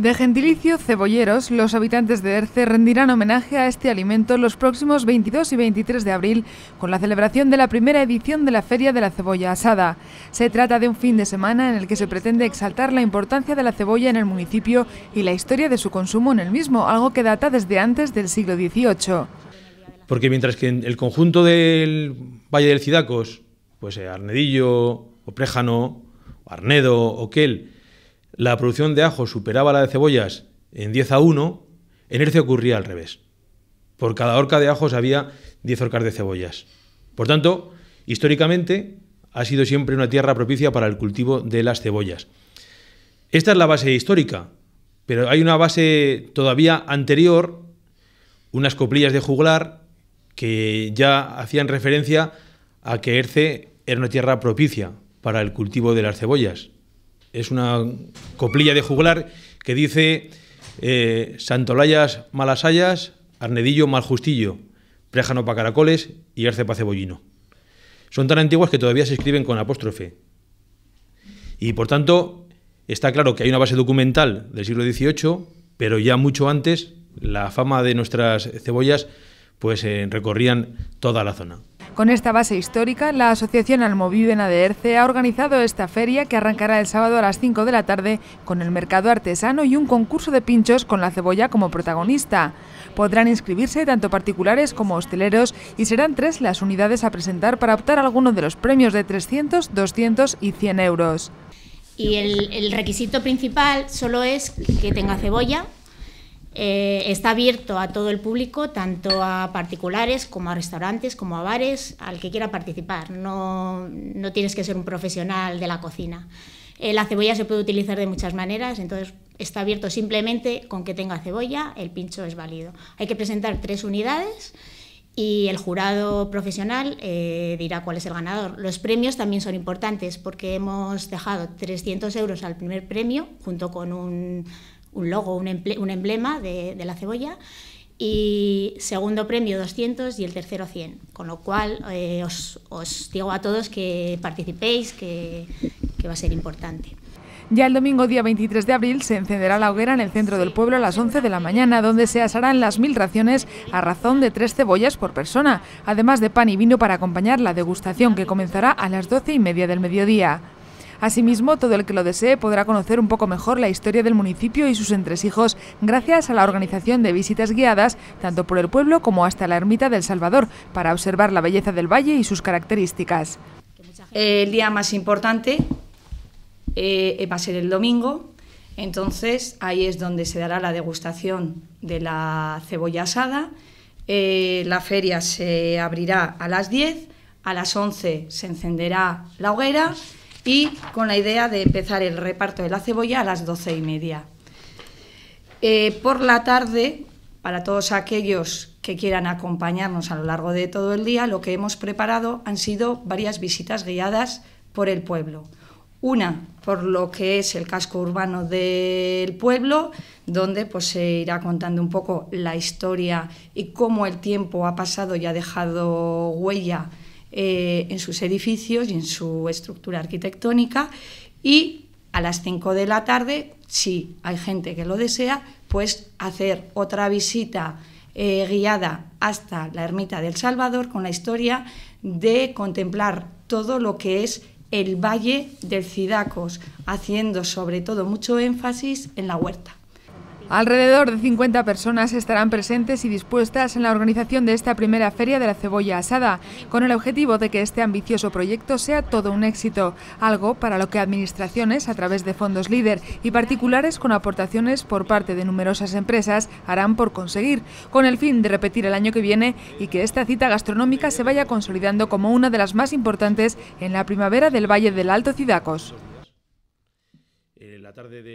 De gentilicio cebolleros, los habitantes de Erce rendirán homenaje a este alimento los próximos 22 y 23 de abril con la celebración de la primera edición de la Feria de la Cebolla Asada. Se trata de un fin de semana en el que se pretende exaltar la importancia de la cebolla en el municipio y la historia de su consumo en el mismo, algo que data desde antes del siglo XVIII. Porque mientras que en el conjunto del Valle del Cidacos, pues eh, Arnedillo, Opréjano, Arnedo, Oquel, la producción de ajo superaba la de cebollas en 10 a 1, en Herce ocurría al revés. Por cada horca de ajos había 10 horcas de cebollas. Por tanto, históricamente ha sido siempre una tierra propicia para el cultivo de las cebollas. Esta es la base histórica, pero hay una base todavía anterior, unas coplillas de juglar que ya hacían referencia a que Erce era una tierra propicia para el cultivo de las cebollas es una coplilla de juglar que dice eh, Santolayas malasayas, Arnedillo maljustillo, préjano para caracoles y Arce pa cebollino. Son tan antiguas que todavía se escriben con apóstrofe. Y por tanto, está claro que hay una base documental del siglo XVIII, pero ya mucho antes la fama de nuestras cebollas pues eh, recorrían toda la zona. Con esta base histórica, la Asociación Almovívena de Erce ha organizado esta feria que arrancará el sábado a las 5 de la tarde con el mercado artesano y un concurso de pinchos con la cebolla como protagonista. Podrán inscribirse tanto particulares como hosteleros y serán tres las unidades a presentar para optar alguno de los premios de 300, 200 y 100 euros. Y el requisito principal solo es que tenga cebolla, eh, está abierto a todo el público, tanto a particulares como a restaurantes, como a bares, al que quiera participar. No, tienes que ser un profesional de la cocina. Eh, la cebolla se puede utilizar de muchas maneras, entonces está abierto simplemente con que tenga cebolla, el pincho es válido. Hay que presentar tres unidades y el jurado profesional eh, dirá cuál es el ganador. Los premios también son importantes porque hemos dejado 300 euros al primer premio junto con un un logo, un, emblema de, la cebolla y segundo premio 200 y el tercero 100. Con lo cual eh, os, digo a todos que participéis, que, que, va a ser importante. Ya el domingo día 23 de abril se encenderá la hoguera en el centro del pueblo a las 11 de la mañana, donde se asarán las mil raciones a razón de tres cebollas por persona, además de pan y vino para acompañar la degustación que comenzará a las 12 y media del mediodía. Asimismo, todo el que lo desee podrá conocer un poco mejor la historia del municipio y sus entresijos gracias a la organización de visitas guiadas tanto por el pueblo como hasta la ermita del Salvador para observar la belleza del valle y sus características. El día más importante eh, va a ser el domingo, entonces ahí es donde se dará la degustación de la cebolla asada. Eh, la feria se abrirá a las 10, a las 11 se encenderá la hoguera y con la idea de empezar el reparto de la cebolla a las doce y media. Eh, por la tarde, para todos aquellos que quieran acompañarnos a lo largo de todo el día, lo que hemos preparado han sido varias visitas guiadas por el pueblo. Una por lo que es el casco urbano del pueblo, donde pues, se irá contando un poco la historia y cómo el tiempo ha pasado y ha dejado huella eh, en sus edificios y en su estructura arquitectónica y a las 5 de la tarde, si hay gente que lo desea, pues hacer otra visita eh, guiada hasta la ermita del Salvador con la historia de contemplar todo lo que es el valle del Cidacos, haciendo sobre todo mucho énfasis en la huerta. Alrededor de 50 personas estarán presentes y dispuestas en la organización de esta primera feria de la cebolla asada, con el objetivo de que este ambicioso proyecto sea todo un éxito, algo para lo que administraciones a través de fondos líder y particulares con aportaciones por parte de numerosas empresas harán por conseguir, con el fin de repetir el año que viene y que esta cita gastronómica se vaya consolidando como una de las más importantes en la primavera del Valle del Alto Cidacos. Eh,